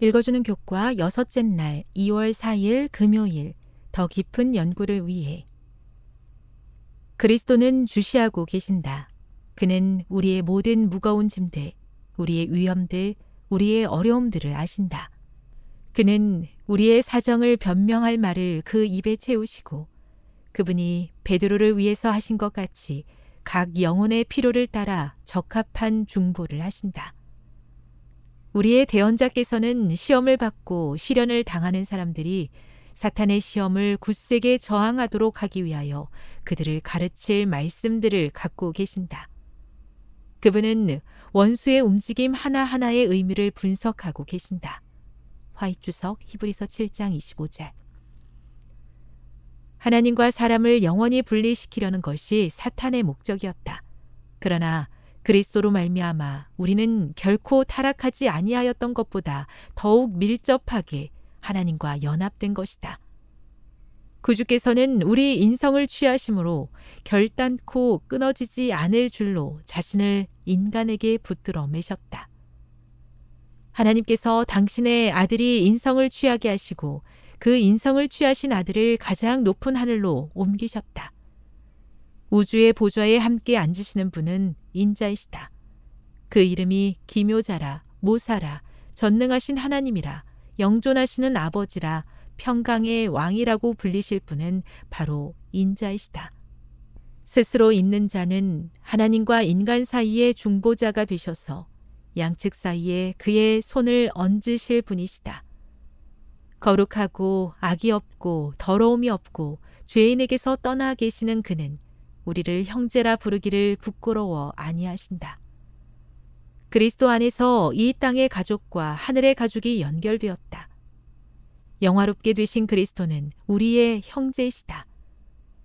읽어주는 교과 여섯째 날 2월 4일 금요일 더 깊은 연구를 위해 그리스도는 주시하고 계신다. 그는 우리의 모든 무거운 짐들, 우리의 위험들, 우리의 어려움들을 아신다. 그는 우리의 사정을 변명할 말을 그 입에 채우시고 그분이 베드로를 위해서 하신 것 같이 각 영혼의 피로를 따라 적합한 중보를 하신다. 우리의 대언자께서는 시험을 받고 시련을 당하는 사람들이 사탄의 시험을 굳세게 저항하도록 하기 위하여 그들을 가르칠 말씀들을 갖고 계신다. 그분은 원수의 움직임 하나하나의 의미를 분석하고 계신다. 화이주석 히브리서 7장 25절 하나님과 사람을 영원히 분리시키려는 것이 사탄의 목적이었다. 그러나 그리스도로 말미암아 우리는 결코 타락하지 아니하였던 것보다 더욱 밀접하게 하나님과 연합된 것이다. 구주께서는 우리 인성을 취하심으로 결단코 끊어지지 않을 줄로 자신을 인간에게 붙들어 매셨다. 하나님께서 당신의 아들이 인성을 취하게 하시고 그 인성을 취하신 아들을 가장 높은 하늘로 옮기셨다. 우주의 보좌에 함께 앉으시는 분은 인자이시다. 그 이름이 기묘자라, 모사라, 전능하신 하나님이라, 영존하시는 아버지라, 평강의 왕이라고 불리실 분은 바로 인자이시다. 스스로 있는 자는 하나님과 인간 사이의 중보자가 되셔서 양측 사이에 그의 손을 얹으실 분이시다. 거룩하고 악이 없고 더러움이 없고 죄인에게서 떠나 계시는 그는 우리를 형제라 부르기를 부끄러워 아니하신다. 그리스도 안에서 이 땅의 가족과 하늘의 가족이 연결되었다. 영화롭게 되신 그리스도는 우리의 형제이시다.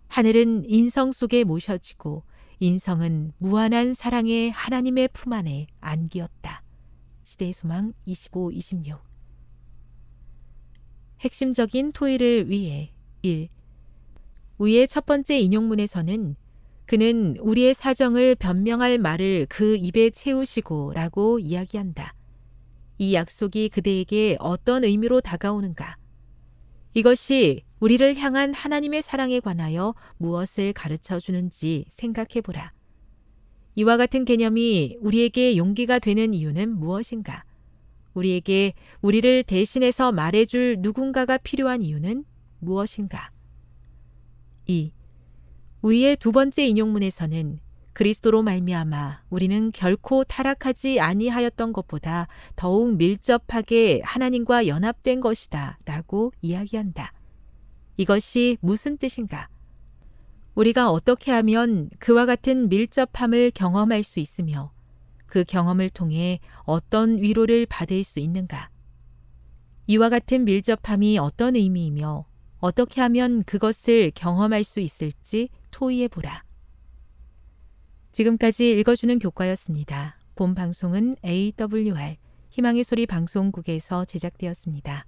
하늘은 인성 속에 모셔지고 인성은 무한한 사랑의 하나님의 품 안에 안기었다. 시대의 소망 25, 26 핵심적인 토의를 위해 1. 위의 첫 번째 인용문에서는 그는 우리의 사정을 변명할 말을 그 입에 채우시고 라고 이야기한다. 이 약속이 그대에게 어떤 의미로 다가오는가? 이것이 우리를 향한 하나님의 사랑에 관하여 무엇을 가르쳐 주는지 생각해 보라. 이와 같은 개념이 우리에게 용기가 되는 이유는 무엇인가? 우리에게 우리를 대신해서 말해줄 누군가가 필요한 이유는 무엇인가? 2. 위의 두 번째 인용문에서는 그리스도로 말미암아 우리는 결코 타락하지 아니하였던 것보다 더욱 밀접하게 하나님과 연합된 것이다 라고 이야기한다. 이것이 무슨 뜻인가? 우리가 어떻게 하면 그와 같은 밀접함을 경험할 수 있으며 그 경험을 통해 어떤 위로를 받을 수 있는가? 이와 같은 밀접함이 어떤 의미이며 어떻게 하면 그것을 경험할 수 있을지 토의해보라. 지금까지 읽어주는 교과였습니다. 본 방송은 AWR 희망의 소리 방송국에서 제작되었습니다.